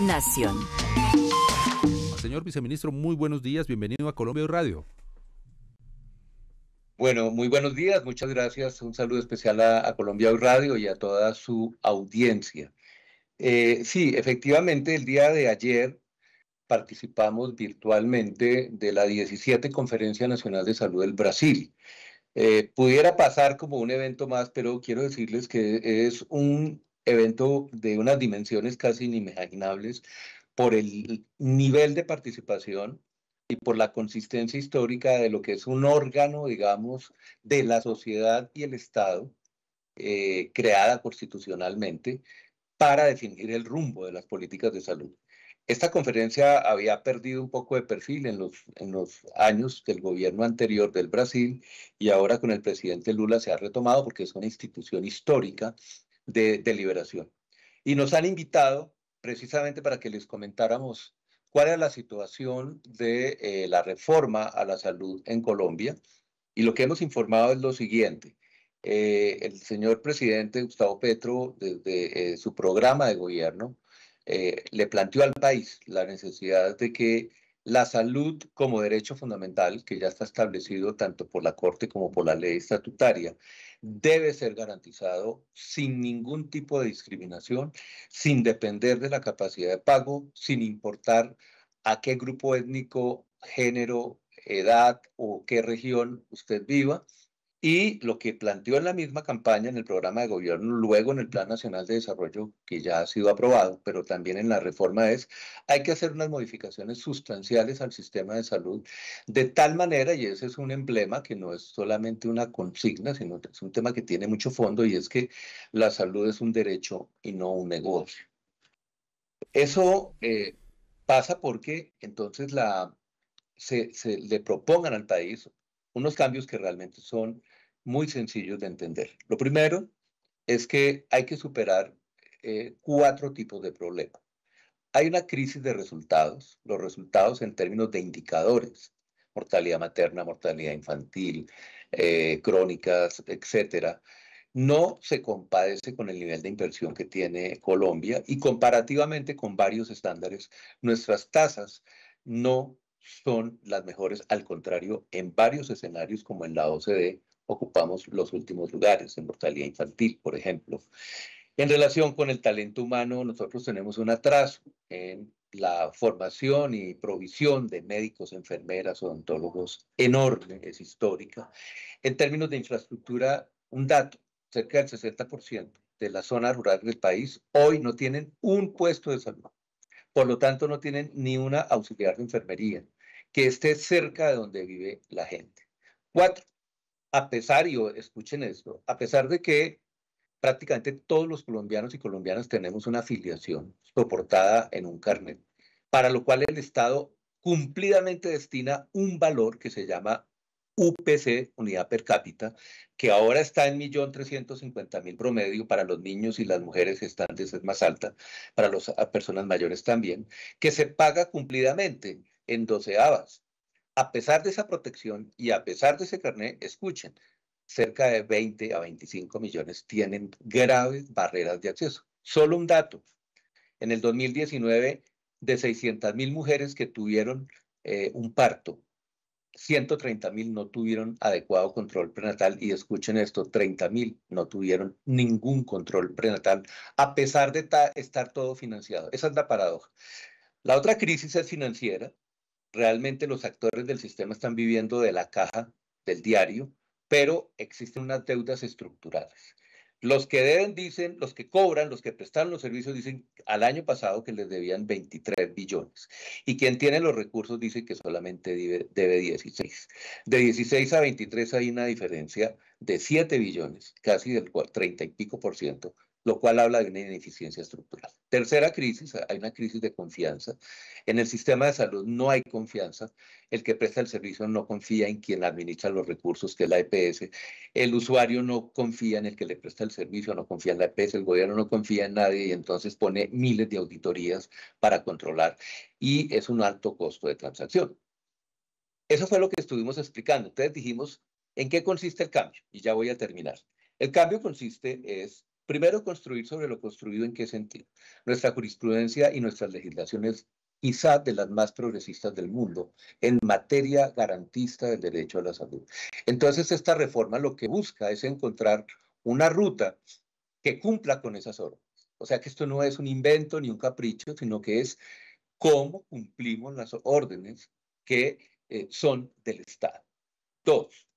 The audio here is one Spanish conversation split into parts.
Nación. Señor viceministro, muy buenos días, bienvenido a Colombia Radio. Bueno, muy buenos días, muchas gracias. Un saludo especial a, Colombia Radio y a toda su audiencia. Eh, sí, efectivamente, el día de ayer participamos virtualmente de la 17 Conferencia Nacional de Salud del Brasil. Eh, pudiera pasar como un evento más, pero quiero decirles que es un evento de unas dimensiones casi inimaginables por el nivel de participación y por la consistencia histórica de lo que es un órgano, digamos, de la sociedad y el Estado, eh, creada constitucionalmente para definir el rumbo de las políticas de salud. Esta conferencia había perdido un poco de perfil en los, en los años del gobierno anterior del Brasil y ahora con el presidente Lula se ha retomado porque es una institución histórica de, deliberación. Y nos han invitado precisamente para que les comentáramos cuál era la situación de eh, la reforma a la salud en Colombia. Y lo que hemos informado es lo siguiente. Eh, el señor presidente Gustavo Petro, desde eh, su programa de gobierno, le planteó al país la necesidad de que la salud como derecho fundamental, que ya está establecido tanto por la Corte como por la ley estatutaria, debe ser garantizado sin ningún tipo de discriminación, sin depender de la capacidad de pago, sin importar a qué grupo étnico, género, edad o qué región usted viva. Y lo que planteó en la misma campaña, en el programa de gobierno, luego en el Plan Nacional de Desarrollo, que ya ha sido aprobado, pero también en la reforma, es hay que hacer unas modificaciones sustanciales al sistema de salud, de tal manera, y ese es un emblema que no es solamente una consigna, sino que es un tema que tiene mucho fondo, y es que la salud es un derecho y no un negocio. Eso eh, pasa porque entonces la, se, se le propongan al país unos cambios que realmente son muy sencillos de entender. Lo primero es que hay que superar eh, cuatro tipos de problemas. Hay una crisis de resultados, los resultados en términos de indicadores, mortalidad materna, mortalidad infantil, eh, crónicas, etcétera, no se compadece con el nivel de inversión que tiene Colombia y comparativamente con varios estándares, nuestras tasas no son las mejores, al contrario, en varios escenarios como en la OCDE ocupamos los últimos lugares, en mortalidad infantil, por ejemplo. En relación con el talento humano, nosotros tenemos un atraso en la formación y provisión de médicos, enfermeras, odontólogos enorme, es histórica. En términos de infraestructura, un dato, cerca del 60% de la zona rural del país hoy no tienen un puesto de salud. Por lo tanto, no tienen ni una auxiliar de enfermería que esté cerca de donde vive la gente. Cuatro, a pesar, y escuchen esto, a pesar de que prácticamente todos los colombianos y colombianas tenemos una afiliación soportada en un carnet, para lo cual el Estado cumplidamente destina un valor que se llama UPC, unidad per cápita, que ahora está en 1.350.000 promedio, para los niños y las mujeres gestantes es más alta, para las personas mayores también, que se paga cumplidamente en habas. A pesar de esa protección y a pesar de ese carnet, escuchen, cerca de 20 a 25 millones tienen graves barreras de acceso. Solo un dato. En el 2019, de 600 mil mujeres que tuvieron eh, un parto, 130 mil no tuvieron adecuado control prenatal y escuchen esto, 30 mil no tuvieron ningún control prenatal a pesar de estar todo financiado. Esa es la paradoja. La otra crisis es financiera Realmente los actores del sistema están viviendo de la caja del diario, pero existen unas deudas estructurales. Los que deben dicen, los que cobran, los que prestan los servicios dicen al año pasado que les debían 23 billones. Y quien tiene los recursos dice que solamente debe, 16. De 16 a 23 hay una diferencia de 7 billones, casi del 30 y pico por ciento, lo cual habla de una ineficiencia estructural. Tercera crisis, hay una crisis de confianza. En el sistema de salud no hay confianza. El que presta el servicio no confía en quien administra los recursos, que es la EPS. El usuario no confía en el que le presta el servicio, no confía en la EPS. El gobierno no confía en nadie y entonces pone miles de auditorías para controlar. Y es un alto costo de transacción. Eso fue lo que estuvimos explicando. Entonces dijimos, ¿en qué consiste el cambio? Y ya voy a terminar. El cambio consiste es Primero, construir sobre lo construido en qué sentido. Nuestra jurisprudencia y nuestras legislaciones quizá de las más progresistas del mundo en materia garantista del derecho a la salud. Entonces, esta reforma lo que busca es encontrar una ruta que cumpla con esas órdenes. O sea que esto no es un invento ni un capricho, sino que es cómo cumplimos las órdenes que eh, son del Estado. Dos,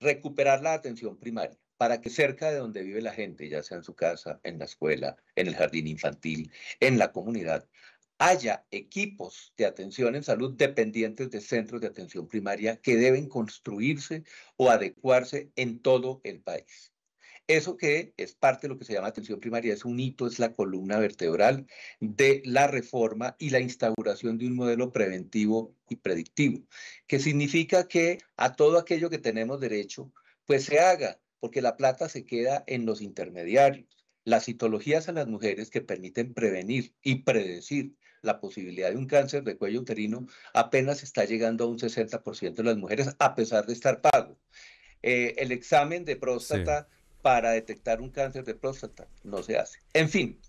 recuperar la atención primaria para que cerca de donde vive la gente, ya sea en su casa, en la escuela, en el jardín infantil, en la comunidad, haya equipos de atención en salud dependientes de centros de atención primaria que deben construirse o adecuarse en todo el país. Eso que es parte de lo que se llama atención primaria es un hito, es la columna vertebral de la reforma y la instauración de un modelo preventivo y predictivo, que significa que a todo aquello que tenemos derecho, pues se haga porque la plata se queda en los intermediarios. Las citologías a las mujeres que permiten prevenir y predecir la posibilidad de un cáncer de cuello uterino apenas está llegando a un 60% de las mujeres a pesar de estar pago. Eh, el examen de próstata para detectar un cáncer de próstata no se hace. En fin,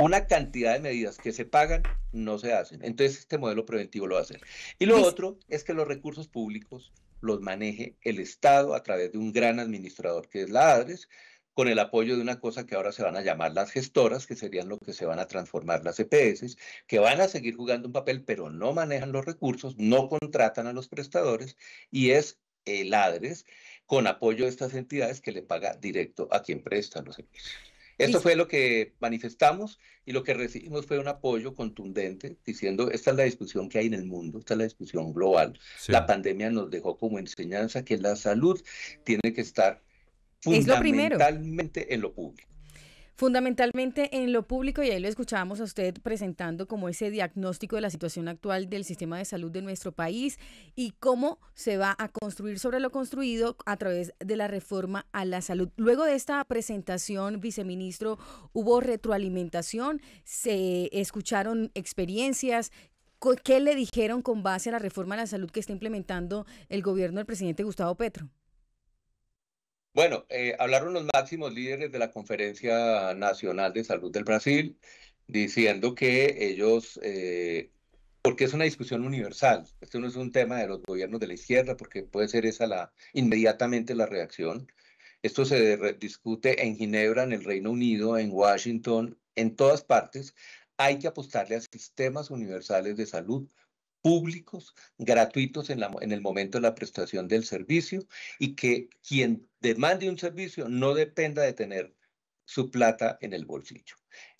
una cantidad de medidas que se pagan no se hacen. Entonces este modelo preventivo lo hacer. Y lo otro es que los recursos públicos los maneje el Estado a través de un gran administrador que es la ADRES, con el apoyo de una cosa que ahora se van a llamar las gestoras, que serían lo que se van a transformar las EPS, que van a seguir jugando un papel, pero no manejan los recursos, no contratan a los prestadores, y es el ADRES, con apoyo de estas entidades, que le paga directo a quien presta los servicios. Esto fue lo que manifestamos y lo que recibimos fue un apoyo contundente diciendo, esta es la discusión que hay en el mundo, esta es la discusión global. La pandemia nos dejó como enseñanza que la salud tiene que estar fundamentalmente en lo público. Fundamentalmente en lo público, y ahí lo escuchábamos a usted presentando como ese diagnóstico de la situación actual del sistema de salud de nuestro país y cómo se va a construir sobre lo construido a través de la reforma a la salud. Luego de esta presentación, viceministro, hubo retroalimentación, se escucharon experiencias. ¿Qué le dijeron con base a la reforma a la salud que está implementando el gobierno del presidente Gustavo Petro? Bueno, eh, hablaron los máximos líderes de la Conferencia Nacional de Salud del Brasil diciendo que ellos, eh, porque es una discusión universal, esto no es un tema de los gobiernos de la izquierda, porque puede ser esa la inmediatamente la reacción. Esto se discute en Ginebra, en el Reino Unido, en Washington, en todas partes. Hay que apostarle a sistemas universales de salud públicos, gratuitos en, el momento de la prestación del servicio y que quien demande un servicio no dependa de tener su plata en el bolsillo.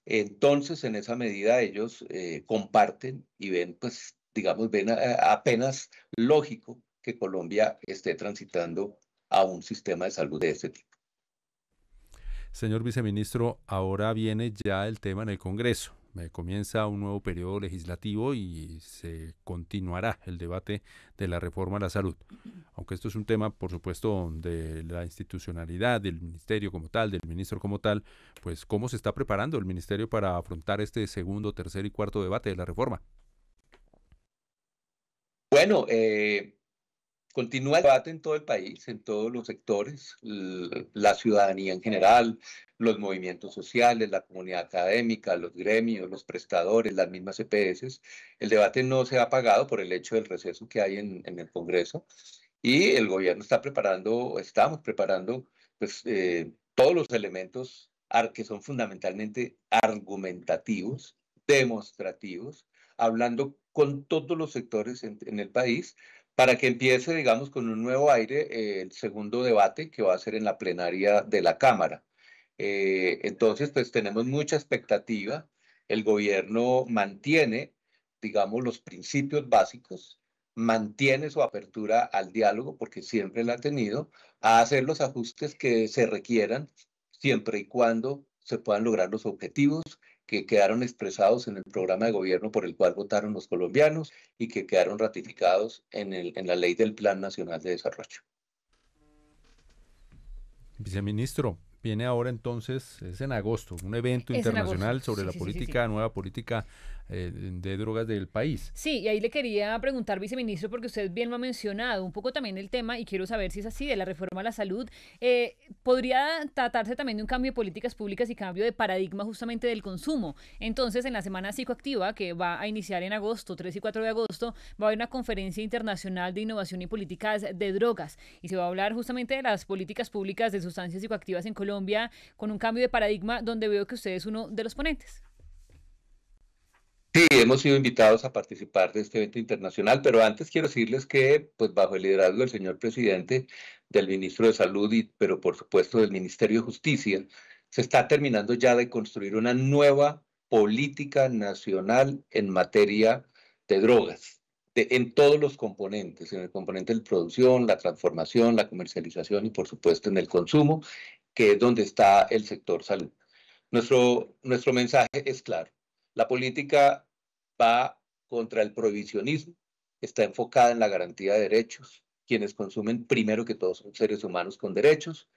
Entonces, en esa medida, ellos eh, comparten y ven, pues, digamos, ven eh, apenas lógico que Colombia esté transitando a un sistema de salud de este tipo. Señor viceministro, ahora viene ya el tema en el Congreso comienza un nuevo periodo legislativo y se continuará el debate de la reforma a la salud. Aunque esto es un tema, por supuesto, de la institucionalidad, del ministerio como tal, del ministro como tal, pues cómo se está preparando el ministerio para afrontar este segundo, tercer y cuarto debate de la reforma. Bueno, eh, Continúa el debate en todo el país, en todos los sectores, la ciudadanía en general, los movimientos sociales, la comunidad académica, los gremios, los prestadores, las mismas EPS. El debate no se ha apagado por el hecho del receso que hay en, el Congreso y el gobierno está preparando, estamos preparando pues, eh, todos los elementos que son fundamentalmente argumentativos, demostrativos, hablando con todos los sectores en el país para que empiece, digamos, con un nuevo aire eh, el segundo debate que va a ser en la plenaria de la Cámara. Eh, entonces, pues tenemos mucha expectativa. El gobierno mantiene, digamos, los principios básicos, mantiene su apertura al diálogo, porque siempre la ha tenido, a hacer los ajustes que se requieran, siempre y cuando se puedan lograr los objetivos que quedaron expresados en el programa de gobierno por el cual votaron los colombianos y que quedaron ratificados en, el, en la ley del Plan Nacional de Desarrollo. Viceministro, viene ahora entonces, es en agosto, un evento internacional sobre la política, nueva política eh, de drogas del país. Sí, y ahí le quería preguntar, viceministro, porque usted bien lo ha mencionado un poco también el tema, y quiero saber si es así, de la reforma a la salud. Eh, ¿Podría tratarse también de un cambio de políticas públicas y cambio de paradigma justamente del consumo? Entonces, en la semana psicoactiva, que va a iniciar en agosto, 3 y 4 de agosto, va a haber una conferencia internacional de innovación y políticas de drogas, y se va a hablar justamente de las políticas públicas de sustancias psicoactivas en Colombia, con un cambio de paradigma donde veo que usted es uno de los ponentes. Sí, hemos sido invitados a participar de este evento internacional, pero antes quiero decirles que, pues bajo el liderazgo del señor presidente, del ministro de Salud, y, pero por supuesto del Ministerio de Justicia, se está terminando ya de construir una nueva política nacional en materia de drogas, en todos los componentes, en el componente de producción, la transformación, la comercialización y por supuesto en el consumo, que es donde está el sector salud. Nuestro, nuestro mensaje es claro. La política va contra el provisionismo, está enfocada en la garantía de derechos. Quienes consumen, primero que todos, son seres humanos con derechos.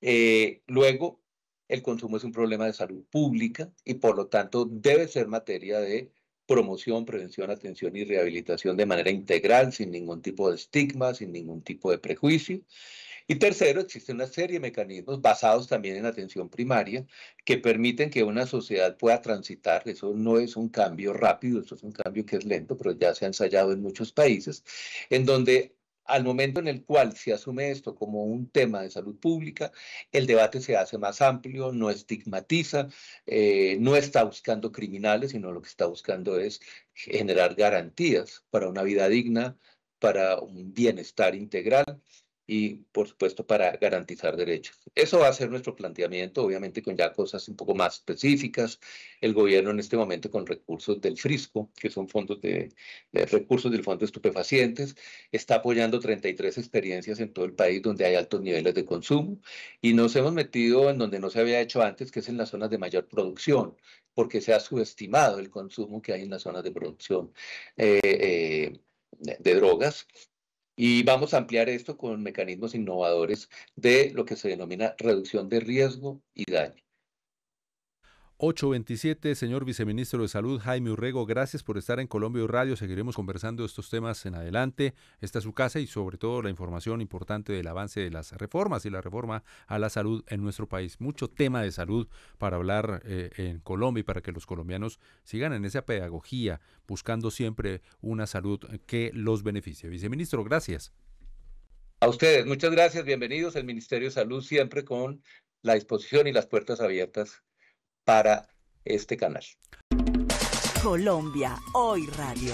Eh, luego, el consumo es un problema de salud pública y por lo tanto debe ser materia de promoción, prevención, atención y rehabilitación de manera integral, sin ningún tipo de estigma, sin ningún tipo de prejuicio. Y tercero, existe una serie de mecanismos basados también en atención primaria que permiten que una sociedad pueda transitar. Eso no es un cambio rápido, eso es un cambio que es lento, pero ya se ha ensayado en muchos países, en donde al momento en el cual se asume esto como un tema de salud pública, el debate se hace más amplio, no estigmatiza, eh, no está buscando criminales, sino lo que está buscando es generar garantías para una vida digna, para un bienestar integral y, por supuesto, para garantizar derechos. Eso va a ser nuestro planteamiento, obviamente con ya cosas un poco más específicas. El gobierno en este momento con recursos del Frisco, que son fondos de, recursos del Fondo de Estupefacientes, está apoyando 33 experiencias en todo el país donde hay altos niveles de consumo y nos hemos metido en donde no se había hecho antes, que es en las zonas de mayor producción porque se ha subestimado el consumo que hay en las zonas de producción eh, eh, de drogas y vamos a ampliar esto con mecanismos innovadores de lo que se denomina reducción de riesgo y daño. 827, señor viceministro de Salud Jaime Urrego, gracias por estar en Colombia Radio. Seguiremos conversando estos temas en adelante. Esta es su casa y sobre todo la información importante del avance de las reformas y la reforma a la salud en nuestro país. Mucho tema de salud para hablar eh, en Colombia y para que los colombianos sigan en esa pedagogía, buscando siempre una salud que los beneficie. Viceministro, gracias. A ustedes, muchas gracias, bienvenidos. al Ministerio de Salud siempre con la disposición y las puertas abiertas para este canal. Colombia, hoy radio.